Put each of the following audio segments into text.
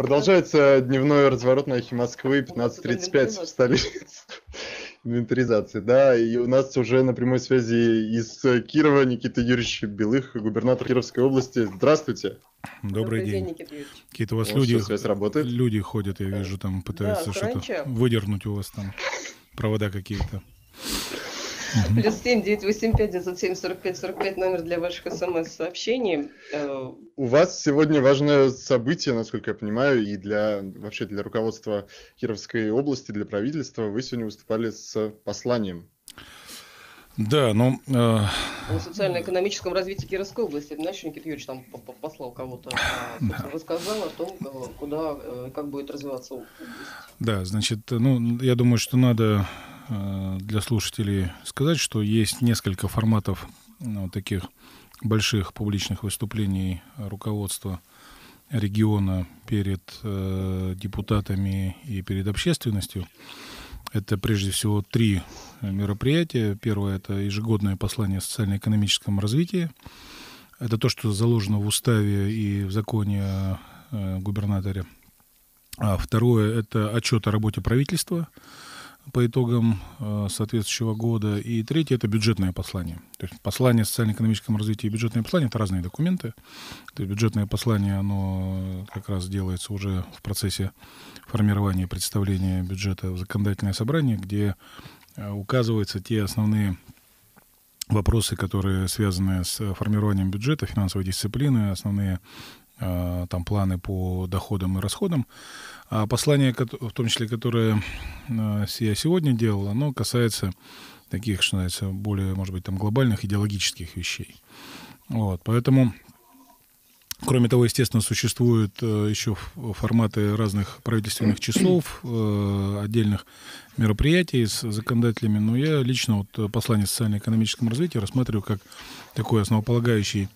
Продолжается дневной разворот на эхе Москвы, 15.35 в столице инвентаризации, да, и у нас уже на прямой связи из Кирова Никита Юрьевич Белых, губернатор Кировской области. Здравствуйте. Добрый, Добрый день. день Никита Юрьевич. Какие-то у вас ну, люди, что, связь работает? люди ходят, я вижу, там пытаются да, что-то выдернуть у вас там провода какие-то. Плюс семь семь девять восемь пять сорок пять сорок пять номер для ваших смс-сообщений. Э, У вас сегодня важное событие, насколько я понимаю, и для вообще для руководства Кировской области, для правительства. Вы сегодня выступали с посланием. Да, ну... Э... О социально-экономическом развитии Кировской области. Знаешь, Никита Юрьевич там послал кого-то, а, да. рассказал о том, э, куда, э, как будет развиваться область. Да, значит, ну, я думаю, что надо Э, для слушателей сказать, что есть несколько форматов ну, таких больших публичных выступлений руководства региона перед э, депутатами и перед общественностью. Это прежде всего три мероприятия. Первое это ежегодное послание о социально-экономическом развитии. Это то, что заложено в уставе и в законе о э, губернаторе. А второе это отчет о работе правительства по итогам э, соответствующего года. И третье – это бюджетное послание. То есть послание социально-экономическом развитии и бюджетное послание – это разные документы. То есть бюджетное послание, оно как раз делается уже в процессе формирования и представления бюджета в законодательное собрание, где э, указываются те основные вопросы, которые связаны с э, формированием бюджета, финансовой дисциплины, основные Э, там планы по доходам и расходам. А послание, в том числе, которое э, я сегодня делал, оно касается таких, что называется, более, может быть, там глобальных идеологических вещей. Вот, поэтому Кроме того, естественно, существуют э, еще форматы разных правительственных часов, отдельных мероприятий с законодателями. Но я лично вот послание социально-экономическому развитию рассматриваю как такой основополагающий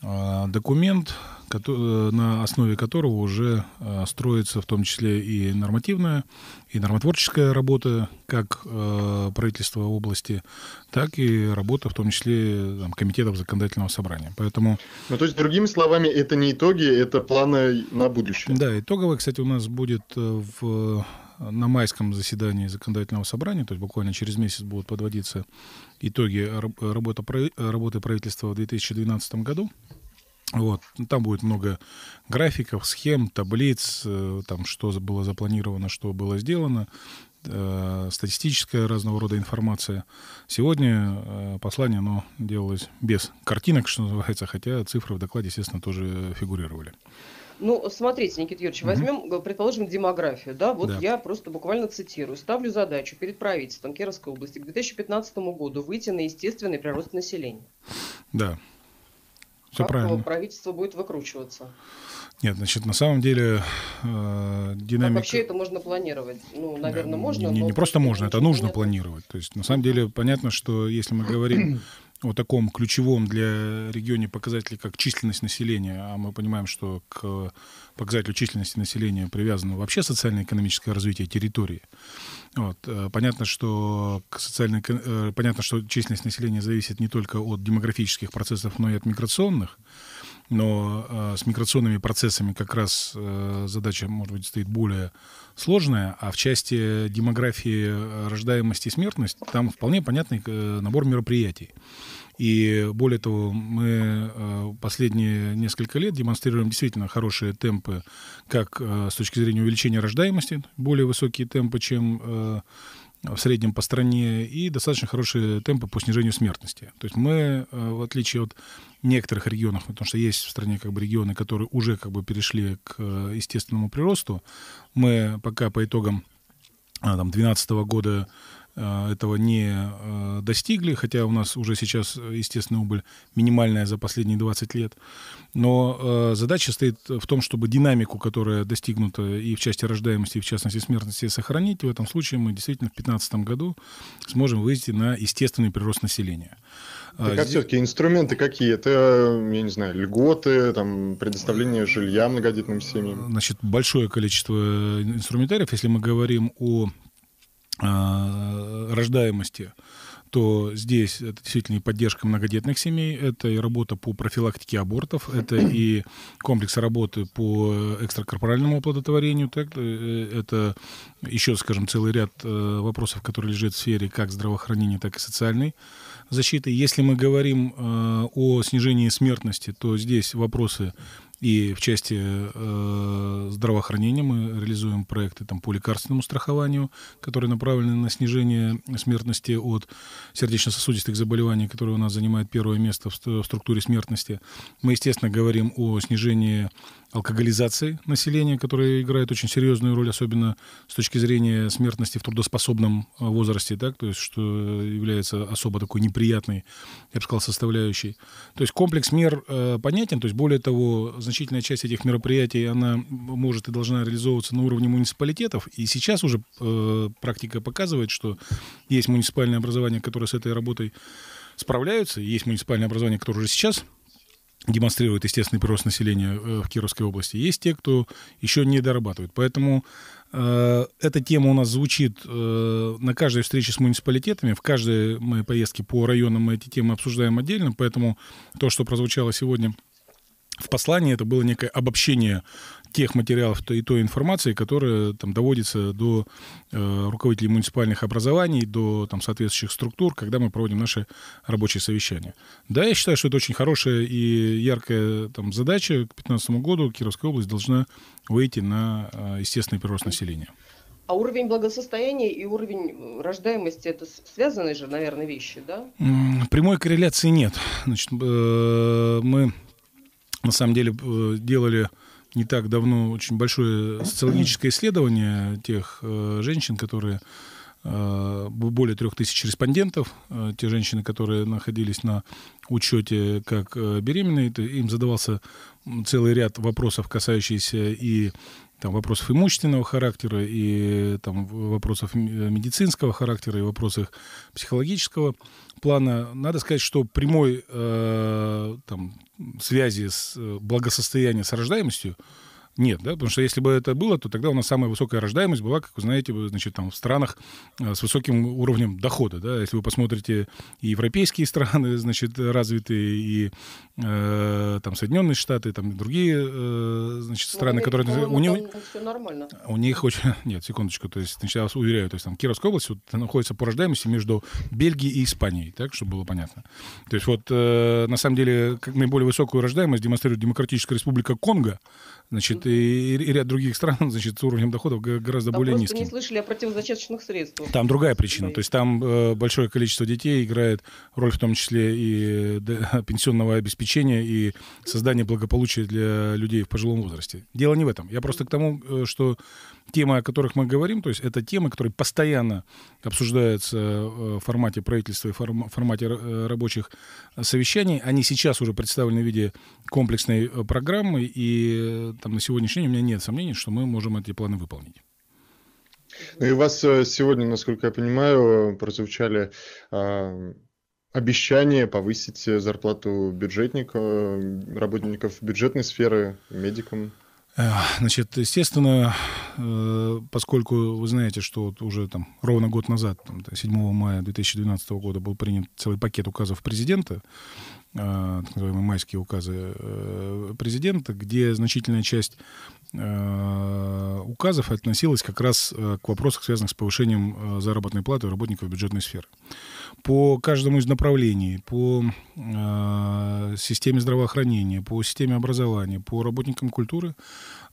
а, документ, э, на основе которого уже э, строится в том числе и нормативная, и нормотворческая работа, как э, правительства области, так и работа в том числе там, комитетов законодательного собрания. Поэтому... Ну, то есть, другими словами, это не итоги, это планы на будущее. Да, итоговый, кстати, у нас будет в на майском заседании законодательного собрания, то есть буквально через месяц будут подводиться итоги работы, работы правительства в 2012 году. Вот. Там будет много графиков, схем, таблиц, э, там, что было запланировано, что было сделано, э, статистическая разного рода информация. Сегодня э, послание оно делалось без картинок, что называется, хотя цифры в докладе, естественно, тоже фигурировали. Ну, смотрите, Никита Юрьевич, угу. возьмем, предположим, демографию. Да, вот да. я просто буквально цитирую. Ставлю задачу перед правительством Кировской области к 2015 году выйти на естественный прирост населения. Да. Все как правильно. правительство будет выкручиваться? Нет, значит, на самом деле э, динамика... Как вообще это можно планировать? Ну, наверное, да, можно. Не, не, не просто можно, это нужно планировать. То есть, на самом деле, понятно, что если мы говорим о таком ключевом для региона показателе, как численность населения, а мы понимаем, что к показателю численности населения привязано вообще социально-экономическое развитие территории. Вот. Э, понятно, что социально, э, понятно, что численность населения зависит не только от демографических процессов, но и от миграционных но э, с миграционными процессами как раз э, задача, может быть, стоит более сложная, а в части демографии э, рождаемости и смертности там вполне понятный э, набор мероприятий. И более того, мы э, последние несколько лет демонстрируем действительно хорошие темпы, как э, с точки зрения увеличения рождаемости, более высокие темпы, чем в среднем по стране и достаточно хорошие темпы по снижению смертности. То есть мы, э, в отличие от некоторых регионов, потому что есть в стране как бы регионы, которые уже как бы перешли к э, естественному приросту, мы пока по итогам э, там, 2012 года Э, этого не э, достигли, хотя у нас уже сейчас, э, естественно, убыль минимальная за последние 20 лет. Но задача стоит в том, чтобы динамику, которая достигнута и в части рождаемости, и в частности смертности, сохранить. В этом случае мы действительно в 2015 году сможем выйти на естественный прирост населения. Так, а здесь... все-таки инструменты какие? Это, я не знаю, льготы, там, предоставление жилья многодетным семьям? Значит, большое количество инструментариев. Если мы говорим о Э, рождаемости, то здесь это действительно и поддержка многодетных семей, это и работа по профилактике абортов, это и комплекс работы по экстракорпоральному оплодотворению, так, э, это еще, скажем, целый ряд э, вопросов, которые лежат в сфере как здравоохранения, так и социальной защиты. Если мы говорим о снижении смертности, то здесь вопросы и в части э, здравоохранения мы реализуем проекты там, по лекарственному страхованию, которые направлены на снижение смертности от сердечно-сосудистых заболеваний, которые у нас занимают первое место в, в структуре смертности. Мы, естественно, говорим о снижении алкоголизации населения, которая играет очень серьезную роль, особенно с точки зрения смертности в трудоспособном э, возрасте, так, то есть что э, является особо такой неприятной, я бы сказал, составляющей. То есть комплекс мер э, понятен, то есть более того, значительная часть этих мероприятий, она может и должна реализовываться на уровне муниципалитетов, и сейчас уже э, практика показывает, что есть муниципальное образование, которое с этой работой справляются, есть муниципальное образование, которое уже сейчас демонстрирует естественный прирост населения э, в Кировской области, есть те, кто еще не дорабатывает. Поэтому э, эта тема у нас звучит э, на каждой встрече с муниципалитетами, в каждой моей поездке по районам мы эти темы обсуждаем отдельно, поэтому то, что прозвучало сегодня в послании, это было некое обобщение тех материалов и той информации, которая там доводится до э, руководителей муниципальных образований, до там соответствующих структур, когда мы проводим наши рабочие совещания. Да, я считаю, что это очень хорошая и яркая там задача. К 2015 году Кировская область должна выйти на э, естественный прирост населения. А уровень благосостояния и уровень э, рождаемости это связанные же, наверное, вещи, да? Прямой корреляции нет. Значит, э, мы на самом деле э, делали не так давно очень большое социологическое исследование тех э, женщин, которые Э, более трех тысяч респондентов, э, те женщины, которые находились на учете как э, беременные, им задавался целый ряд вопросов, касающихся и там, вопросов имущественного характера, и там, вопросов медицинского характера, и вопросов психологического плана. Надо сказать, что прямой э, там, связи с благосостоянием с рождаемостью нет, да, потому что если бы это было, то тогда у нас самая высокая рождаемость была, как вы знаете, значит, там в странах э, с высоким уровнем дохода, да, если вы посмотрите и европейские страны, значит, развитые, и э, там Соединенные Штаты, там другие, э, значит, ну, страны, ну, которые... У них, У них очень... Нет, секундочку, то есть, значит, я вас уверяю, то есть там Кировская область вот, находится по рождаемости между Бельгией и Испанией, так, чтобы было понятно. То есть вот э, на самом деле как наиболее высокую рождаемость демонстрирует Демократическая Республика Конго, значит, и, и ряд других стран, значит, с уровнем доходов гораздо там более низким. не слышали о противозачаточных средствах. Там другая причина. То есть там э, большое количество детей играет роль в том числе и э, пенсионного обеспечения, и создания благополучия для людей в пожилом возрасте. Дело не в этом. Я просто к тому, э, что темы, о которых мы говорим, то есть это темы, которые постоянно обсуждаются в формате правительства и в формате рабочих совещаний. Они сейчас уже представлены в виде комплексной программы, и там, на сегодняшний день у меня нет сомнений, что мы можем эти планы выполнить. Ну и у вас э, сегодня, насколько я понимаю, прозвучали э, обещания повысить зарплату бюджетников, э, работников бюджетной сферы, медикам. Э, значит, естественно, поскольку вы знаете, что вот уже там ровно год назад, там, 7 мая 2012 года, был принят целый пакет указов президента Э, так называемые майские указы э, президента, где значительная часть э, указов относилась как раз к вопросам, связанных с повышением заработной платы работников бюджетной сферы. По каждому из направлений, по системе здравоохранения, по системе образования, по работникам культуры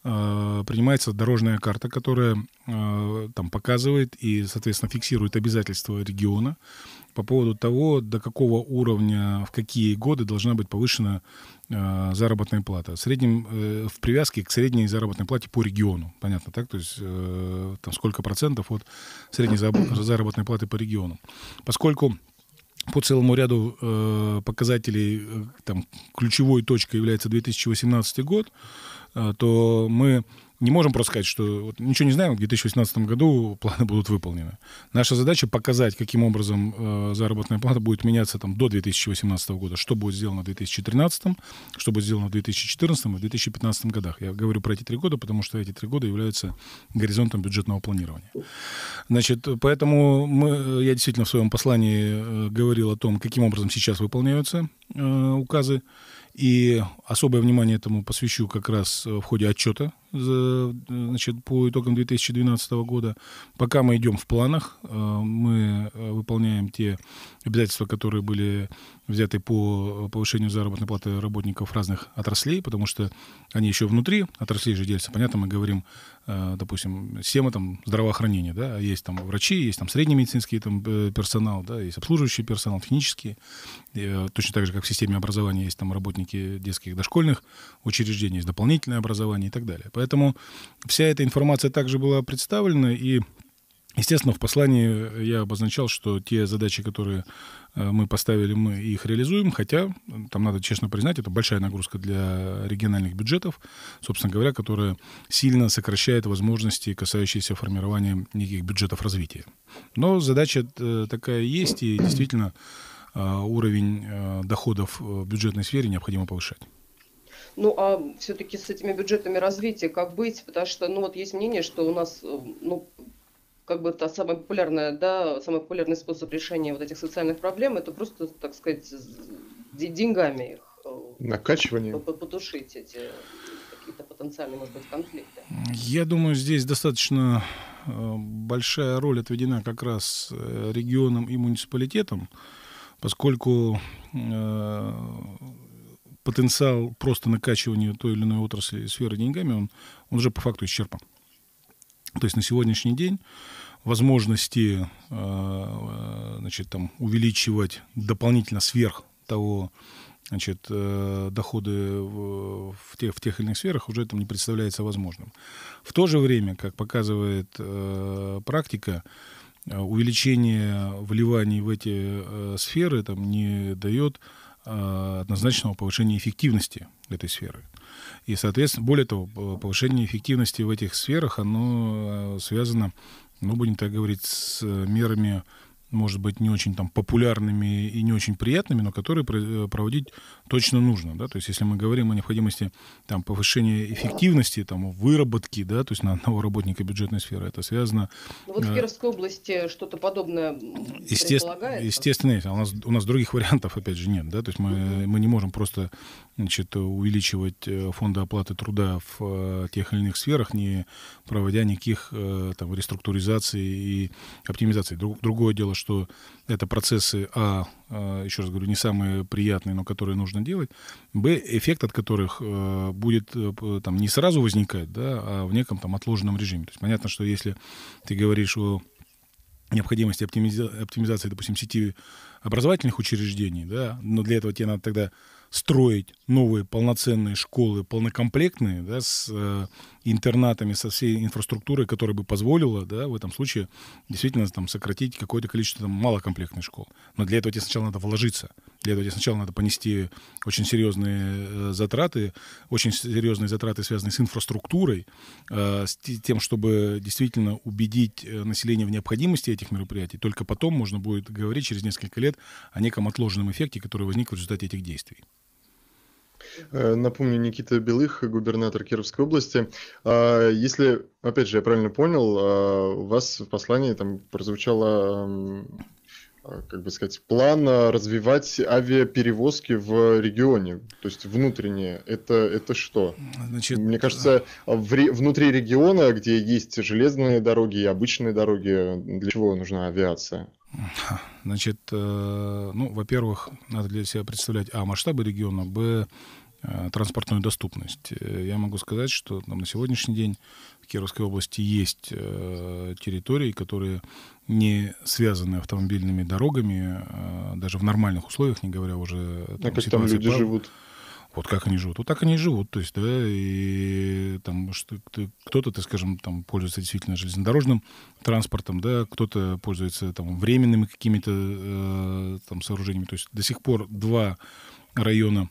принимается дорожная карта, которая там показывает и, соответственно, фиксирует обязательства региона по поводу того, до какого уровня, в какие годы должна быть повышена э, заработная плата. В среднем, э, в привязке к средней заработной плате по региону, понятно, так? То есть э, там сколько процентов от средней заработной платы по региону. Поскольку по целому ряду э, показателей э, там, ключевой точкой является 2018 год, э, то мы не можем просто сказать, что вот, ничего не знаем, в 2018 году планы будут выполнены. Наша задача показать, каким образом э, заработная плата будет меняться там, до 2018 года, что будет сделано в 2013, что будет сделано в 2014 и в 2015 годах. Я говорю про эти три года, потому что эти три года являются горизонтом бюджетного планирования. Значит, поэтому мы, я действительно в своем послании э, говорил о том, каким образом сейчас выполняются э, указы. И особое внимание этому посвящу как раз э, в ходе отчета за, э, значит, по итогам 2012 года. Пока мы идем в планах, э, мы выполняем те обязательства, которые были взяты по повышению заработной платы работников разных отраслей, потому что они еще внутри отраслей же делятся. Понятно, мы говорим, э, допустим, система там, здравоохранения, да, есть там врачи, есть там средний медицинский там, э, персонал, да, есть обслуживающий персонал, технический. Э, точно так же, как в системе образования есть там работники детских дошкольных учреждений, есть дополнительное образование и так далее. Поэтому вся эта информация также была представлена, и Естественно, в послании я обозначал, что те задачи, которые э, мы поставили, мы их реализуем, хотя, э, там надо честно признать, это большая нагрузка для региональных бюджетов, собственно говоря, которая сильно сокращает возможности, касающиеся формирования неких бюджетов развития. Но задача э, такая есть, и действительно уровень доходов в бюджетной сфере необходимо повышать. Ну, а все-таки с этими бюджетами развития как быть? Потому что, ну, вот есть мнение, что у нас, ну, как бы та самая популярная, да, самый популярный способ решения вот этих социальных проблем, это просто, так сказать, деньгами их э, накачивание потушить эти какие-то потенциальные, может быть, конфликты. Я думаю, здесь достаточно э, большая роль отведена как раз э, регионам и муниципалитетам, поскольку потенциал просто накачивания той или иной отрасли сферы деньгами, он, он уже по факту исчерпан. То есть на сегодняшний день возможности э, значит, там, увеличивать дополнительно сверх того значит, э, доходы в, тех, в тех или иных сферах уже там не представляется возможным. В то же время, как показывает э, практика, увеличение вливаний в эти сферы там, не дает однозначного повышения эффективности этой сферы. И, соответственно, более того, повышение эффективности в этих сферах, оно э, связано, ну, будем так говорить, с э, мерами может быть, не очень там популярными и не очень приятными, но которые э, проводить точно нужно, да, то есть если мы говорим о необходимости там повышения эффективности, там выработки, да, то есть на одного работника бюджетной сферы, это связано... Но ну, вот в э, Кировской области что-то подобное Есте... Естественно, есть. А у нас, у нас других вариантов, опять же, нет, да, то есть мы, угу. мы не можем просто, значит, увеличивать э, фонды оплаты труда в тех или иных сферах, не проводя никаких там реструктуризации и оптимизаций. Другое дело, что это процессы, а, а еще раз говорю, не самые приятные, но которые нужно делать, б, эффект от которых э, будет э, там не сразу возникать, да, а в неком там отложенном режиме. То есть понятно, что если ты говоришь о необходимости оптимиза оптимизации, допустим, сети образовательных учреждений, да, но для этого тебе надо тогда строить новые полноценные школы, полнокомплектные, да, с э, интернатами, со всей инфраструктурой, которая бы позволила да, в этом случае действительно там, сократить какое-то количество там, малокомплектных школ. Но для этого тебе сначала надо вложиться. Для этого тебе сначала надо понести очень серьезные э, затраты, очень серьезные затраты, связанные с инфраструктурой, э, с тем, чтобы действительно убедить э, население в необходимости этих мероприятий. Только потом можно будет говорить через несколько лет о неком отложенном эффекте, который возник в результате этих действий. Э, напомню, Никита Белых, губернатор Кировской области. А, если, опять же, я правильно понял, а, у вас в послании там прозвучало а, как бы сказать, план развивать авиаперевозки в регионе, то есть внутренние. Это, это что? Значит, Мне кажется, в ре, внутри региона, где есть железные дороги и обычные дороги, для чего нужна авиация? Значит, э, ну, во-первых, надо для себя представлять, а, масштабы региона, б, э, транспортную доступность. Э, я могу сказать, что там, на сегодняшний день в Кировской области есть территории, которые не связаны автомобильными дорогами, даже в нормальных условиях, не говоря уже... А там, а как там люди прав... живут? Вот как они живут. Вот так они и живут. То есть, да, и там что, кто-то, ты, скажем, там пользуется действительно железнодорожным транспортом, да, кто-то пользуется там временными какими-то э, там сооружениями. То есть до сих пор два района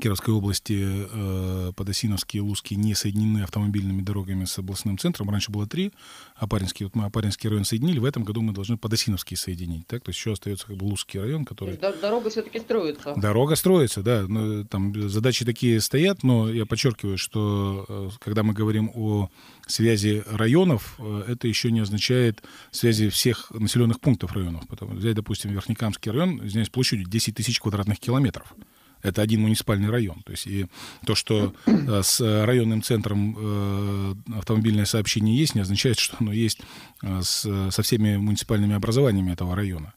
Кировской области э, Подосиновские и Луски не соединены автомобильными дорогами с областным центром. Раньше было три, Апаринский, вот мы Апаринский район соединили, в этом году мы должны Подосиновский соединить. Так? То есть еще остается как бы Луцкий район, который... дорога все-таки строится. Дорога строится, да. Но, ну, там задачи такие стоят, но я подчеркиваю, что э, когда мы говорим о связи районов, э, это еще не означает связи всех населенных пунктов районов. Потому, взять, допустим, Верхнекамский район, здесь площадью 10 тысяч квадратных километров. Это один муниципальный район. То есть и то, что э, с районным центром э, автомобильное сообщение есть, не означает, что оно есть э, с, со всеми муниципальными образованиями этого района.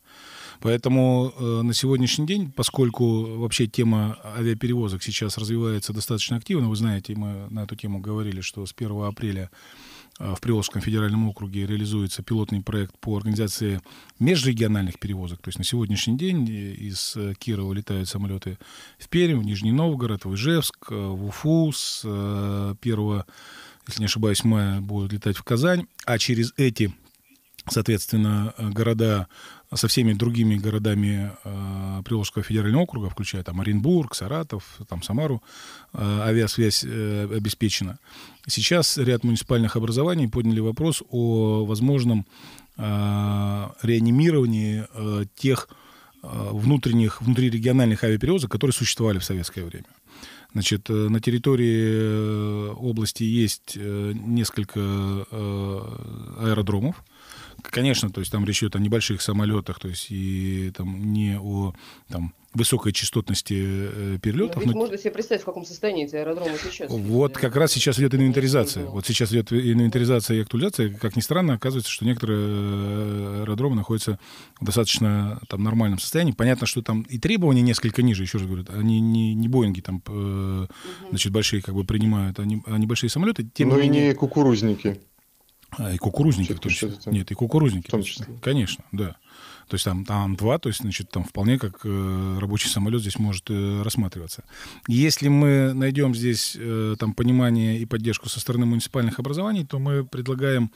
Поэтому э, на сегодняшний день, поскольку вообще тема авиаперевозок сейчас развивается достаточно активно, вы знаете, мы на эту тему говорили, что с 1 апреля а, в Приволжском федеральном округе реализуется пилотный проект по организации межрегиональных перевозок. То есть на сегодняшний день э, из э, Кирова летают самолеты в Пермь, в Нижний Новгород, в Ижевск, э, в Уфу. С 1, если не ошибаюсь, мая будут летать в Казань. А через эти соответственно, города со всеми другими городами э, Приволжского федерального округа, включая там Оренбург, Саратов, там Самару, э, авиасвязь э, обеспечена. Сейчас ряд муниципальных образований подняли вопрос о возможном э, реанимировании э, тех э, внутренних, внутрирегиональных авиаперевозок, которые существовали в советское время. Значит, э, на территории э, области есть э, несколько аэродромов, Конечно, то есть там речь идет о небольших самолетах, то есть и там не о там, высокой частотности э, перелетов. Но ну, ведь но... можно себе представить, в каком состоянии эти аэродромы сейчас. Вот как раз сейчас идет инвентаризация. Вот сейчас идет инвентаризация и актуализация. Как ни странно, оказывается, что некоторые э, аэродромы находятся в достаточно там, нормальном состоянии. Понятно, что там и требования несколько ниже, еще раз говорю, они не, не Боинги там, угу. значит, большие как бы принимают, а, небольшие самолеты. Тем ну и не кукурузники. А, и кукурузников. -то, -то, -то, Нет, и кукурузники, В том числе. Конечно, да. То есть там, там два, то есть, значит, там вполне как э, рабочий самолет здесь может э, рассматриваться. Если мы найдем здесь э, там понимание и поддержку со стороны муниципальных образований, то мы предлагаем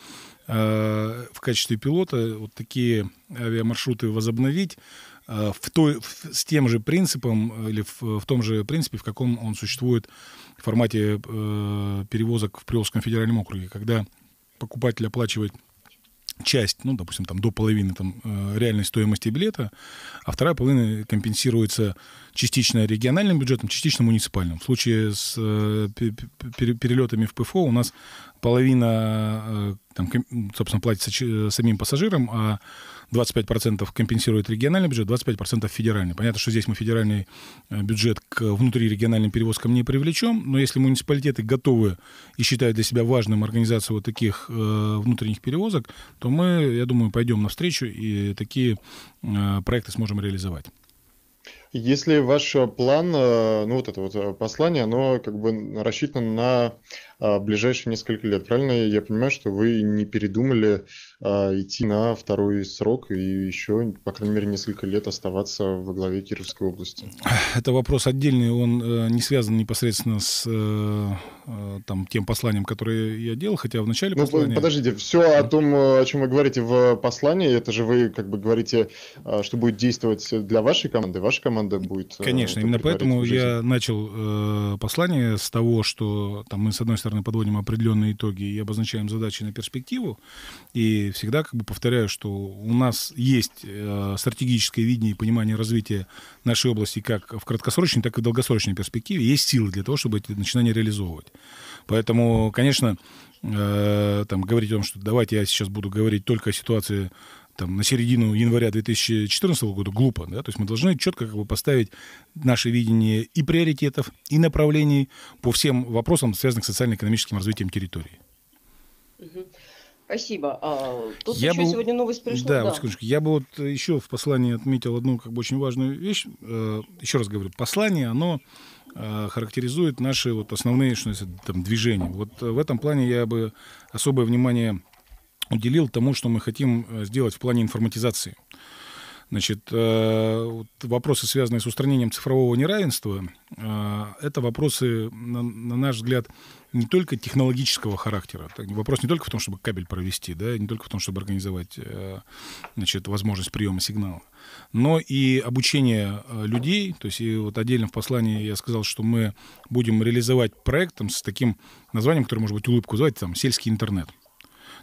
э, в качестве пилота вот такие авиамаршруты возобновить э, в той, в, с тем же принципом э, или в, в том же принципе, в каком он существует в формате э, перевозок в Приволжском федеральном округе, когда покупатель оплачивает часть, ну, допустим, там до половины там, э, реальной стоимости билета, а вторая половина компенсируется частично региональным бюджетом, частично муниципальным. В случае с э, перелетами в ПФО у нас половина, э, там, собственно, платится самим пассажирам, а 25% компенсирует региональный бюджет, 25% федеральный. Понятно, что здесь мы федеральный э, бюджет к внутрирегиональным перевозкам не привлечем, но если муниципалитеты готовы и считают для себя важным организацию вот таких э, внутренних перевозок, то мы, я думаю, пойдем навстречу и такие э, проекты сможем реализовать. Если ваш план, э, ну вот это вот э, послание, оно как бы рассчитано на ближайшие несколько лет, правильно? Я понимаю, что вы не передумали а, идти на второй срок и еще, по крайней мере, несколько лет оставаться во главе Кировской области? Это вопрос отдельный, он э, не связан непосредственно с э, э, там, тем посланием, которое я делал, хотя в начале ну, послания... Подождите, все о том, о чем вы говорите в послании, это же вы как бы говорите, а, что будет действовать для вашей команды, ваша команда будет... Конечно, именно поэтому я начал послание с того, что там мы, с одной стороны, подводим определенные итоги и обозначаем задачи на перспективу, и всегда как бы повторяю, что у нас есть э, стратегическое видение и понимание развития нашей области как в краткосрочной, так и в долгосрочной перспективе. Есть силы для того, чтобы эти начинания реализовывать. Поэтому, конечно, э, там, говорить о том, что давайте я сейчас буду говорить только о ситуации там, на середину января 2014 года глупо. Да? То есть мы должны четко как бы, поставить наше видение и приоритетов, и направлений по всем вопросам, связанных с социально-экономическим развитием территории. Угу. Спасибо. А, тут я еще бы... сегодня новость пришла. Да, да, вот секундочку. Я бы вот еще в послании отметил одну как бы очень важную вещь. Э, еще раз говорю, послание, оно э, характеризует наши вот основные что если, там, движения. Вот э, в этом плане я бы особое внимание уделил тому, что мы хотим сделать в плане информатизации. Значит, э, вопросы, связанные с устранением цифрового неравенства, э, это вопросы, на, на наш взгляд, не только технологического характера. Вопрос не только в том, чтобы кабель провести, да, не только в том, чтобы организовать э, значит, возможность приема сигнала, но и обучение людей. То есть и вот отдельно в послании я сказал, что мы будем реализовать проект там, с таким названием, которое, может быть, улыбку звать, там, «Сельский интернет».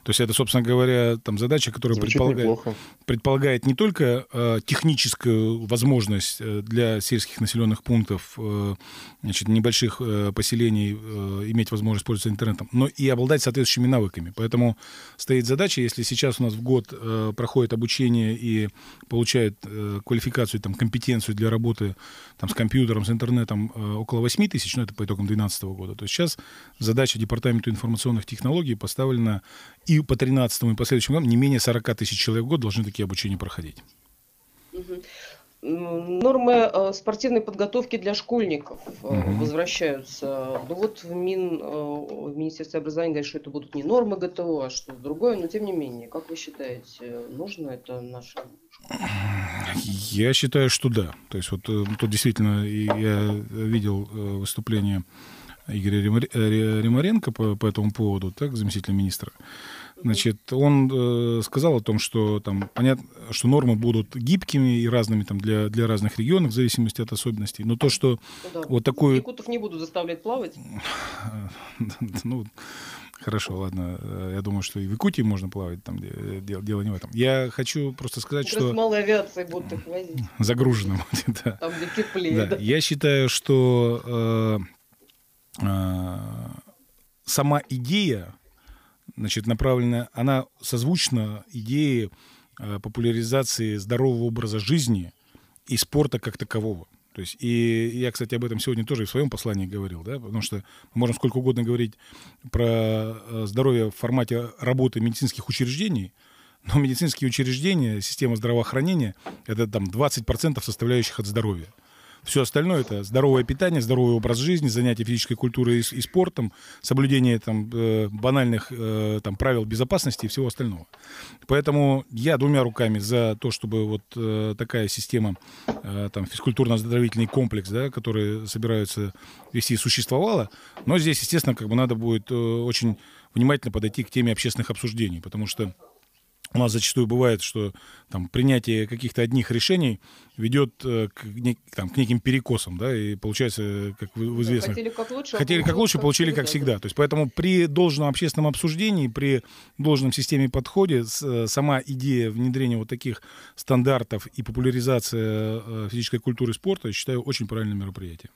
То есть это, собственно говоря, там задача, которая предполагает, предполагает не только э, техническую возможность э, для сельских населенных пунктов, э, значит, небольших э, поселений э, иметь возможность пользоваться интернетом, но и обладать соответствующими навыками. Поэтому стоит задача, если сейчас у нас в год э, проходит обучение и получает э, квалификацию, там, компетенцию для работы там, с компьютером, с интернетом э, около 8 тысяч, ну это по итогам 2012 года, то есть сейчас задача Департаменту информационных технологий поставлена и и по 13 и последующим годам не менее 40 тысяч человек в год должны такие обучения проходить. Нормы э, спортивной подготовки для школьников угу. возвращаются. Ну вот в Мин, э, в Министерстве образования говорят, что это будут не нормы ГТО, а что-то другое. Но тем не менее, как вы считаете, нужно это нашим я считаю, что да. То есть вот тут действительно я видел выступление Игоря Ремаренко по, по этому поводу, так, заместителя министра. Значит, он э, сказал о том, что там понятно, что нормы будут гибкими и разными там для, для разных регионов в зависимости от особенностей. Но то, что ну да. вот такой... Якутов не будут заставлять плавать. ну, Хорошо, ладно. Я думаю, что и в Якутии можно плавать, там дело, дело не в этом. Я хочу просто сказать, просто что... малой авиации будут их возить. Загружено будет, да. Там, где теплее. Я считаю, что э, э, сама идея значит, направлена, она созвучна идее э, популяризации здорового образа жизни и спорта как такового. То есть, и я, кстати, об этом сегодня тоже и в своем послании говорил, да, потому что мы можем сколько угодно говорить про э, здоровье в формате работы медицинских учреждений, но медицинские учреждения, система здравоохранения, это там 20% составляющих от здоровья. Все остальное это здоровое питание, здоровый образ жизни, занятия физической культурой и, и спортом, соблюдение там э, банальных э, там правил безопасности и всего остального. Поэтому я двумя руками за то, чтобы вот э, такая система э, там физкультурно-оздоровительный комплекс, да, который собираются вести, существовала. Но здесь, естественно, как бы надо будет э, очень внимательно подойти к теме общественных обсуждений, потому что у ну, нас зачастую бывает, что там, принятие каких-то одних решений ведет э, к, нек, там, к неким перекосам, да, и получается, э, как в, в известных... Хотели как лучше, а хотели как лучше получили как всегда. То есть поэтому при должном общественном обсуждении, при должном системе подхода э, сама идея внедрения вот таких стандартов и популяризация физической культуры и спорта, я считаю, очень правильным мероприятием.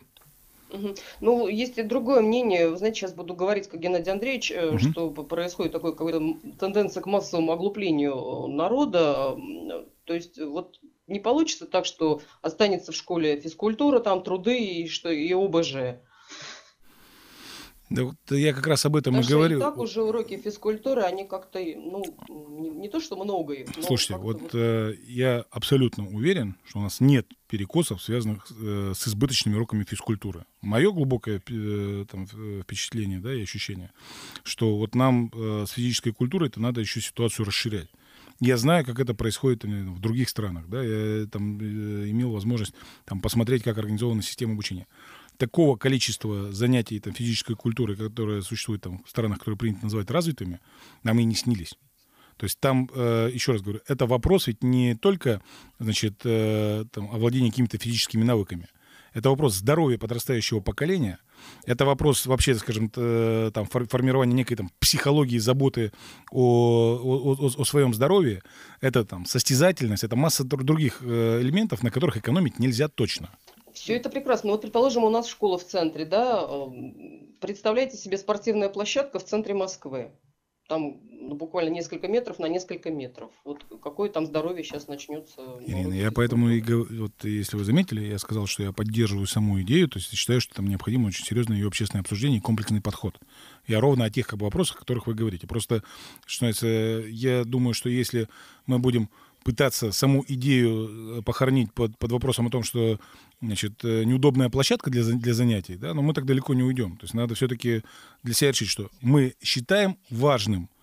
Ну, есть и другое мнение. знаете, сейчас буду говорить, как Геннадий Андреевич, угу. что происходит такое, какой-то тенденция к массовому оглуплению э, народа. То есть, вот не получится так, что останется в школе физкультура, там труды и, что, и ОБЖ. Да вот я как раз об этом Потому и говорю. И так уже уроки физкультуры, они как-то, ну, не, не то что много их. Слушайте, вот, вот... Э, я абсолютно уверен, что у нас нет перекосов, связанных э, с избыточными уроками физкультуры. Мое глубокое э, там, э, впечатление да, и ощущение, что вот нам э, с физической культурой это надо еще ситуацию расширять. Я знаю, как это происходит э, в других странах. Да? Я там имел возможность там, посмотреть, как организована система обучения такого количества занятий там, физической культуры, которые существуют там, в странах, которые принято называть развитыми, нам и не снились. То есть там, э, еще раз говорю, это вопрос ведь не только значит, э, там, овладение какими-то физическими навыками. Это вопрос здоровья подрастающего поколения. Это вопрос вообще, скажем, э, там, формирования некой там, психологии заботы о, о, о своем здоровье. Это там, состязательность, это масса других элементов, на которых экономить нельзя точно. Все это прекрасно. Ну, вот, предположим, у нас школа в центре, да, представляете себе спортивная площадка в центре Москвы. Там ну, буквально несколько метров на несколько метров. Вот какое там здоровье сейчас начнется. Ирина, я поэтому и говорю, вот, если вы заметили, я сказал, что я поддерживаю саму идею, то есть считаю, что там необходимо очень серьезное ее общественное обсуждение и комплексный подход. Я ровно о тех как бы, вопросах, о которых вы говорите. Просто, что я думаю, что если мы будем пытаться саму идею э, похоронить под, под вопросом о том, что значит, э, неудобная площадка для, для занятий, да, но мы так далеко не уйдем. То есть надо все-таки для себя решить, что мы считаем важным –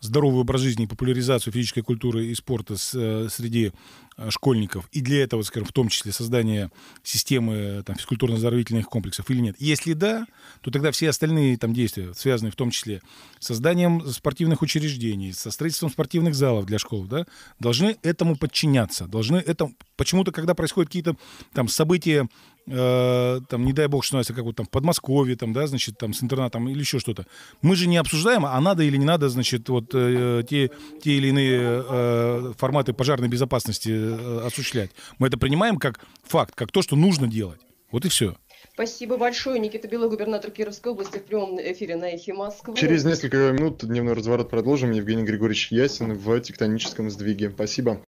здоровый образ жизни и популяризацию физической культуры и спорта с, э, среди э, школьников, и для этого, скажем, в том числе создание системы э, там, физкультурно-оздоровительных комплексов или нет? Если да, то тогда все остальные там действия, связанные в том числе с созданием спортивных учреждений, со строительством спортивных залов для школ, да, должны этому подчиняться, должны этому... Почему-то, когда происходят какие-то там события Э, там, не дай бог, что называется, как вот там в Подмосковье, там, да, значит, там с интернатом или еще что-то. Мы же не обсуждаем, а надо или не надо, значит, вот э, те, те или иные э, форматы пожарной безопасности э, осуществлять. Мы это принимаем как факт, как то, что нужно делать. Вот и все. Спасибо большое. Никита Белый, губернатор Кировской области, в прямом эфире на Эхе Москвы. Через несколько минут дневной разворот продолжим. Евгений Григорьевич Ясин в «Тектоническом сдвиге». Спасибо.